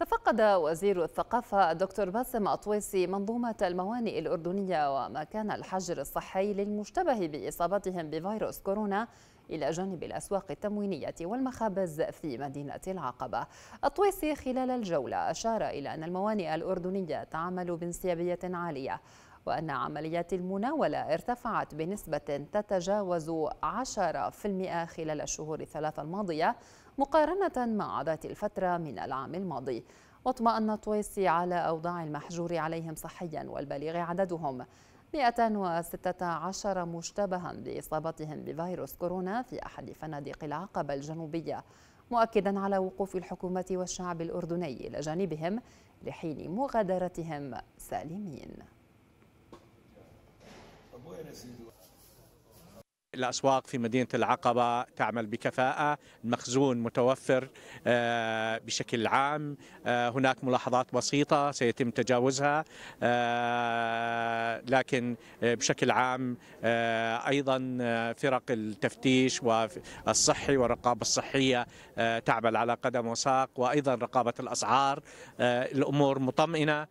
تفقد وزير الثقافة الدكتور باسم أطويسي منظومة الموانئ الأردنية ومكان الحجر الصحي للمشتبه بإصابتهم بفيروس كورونا إلى جانب الأسواق التموينية والمخابز في مدينة العقبة الطويسي خلال الجولة أشار إلى أن الموانئ الأردنية تعمل بانسيابية عالية وأن عمليات المناولة ارتفعت بنسبة تتجاوز 10% خلال الشهور الثلاثة الماضية مقارنة مع ذات الفترة من العام الماضي واطمأن طويسي على أوضاع المحجور عليهم صحيا والبالغ عددهم 116 مشتبها بإصابتهم بفيروس كورونا في أحد فنادق العقبة الجنوبية مؤكدا على وقوف الحكومة والشعب الأردني إلى جانبهم لحين مغادرتهم سالمين الأسواق في مدينة العقبة تعمل بكفاءة المخزون متوفر آه، بشكل عام آه، هناك ملاحظات بسيطة سيتم تجاوزها آه، لكن بشكل عام أيضا فرق التفتيش والصحي والرقابة الصحية تعمل على قدم وساق وأيضا رقابة الأسعار الأمور مطمئنة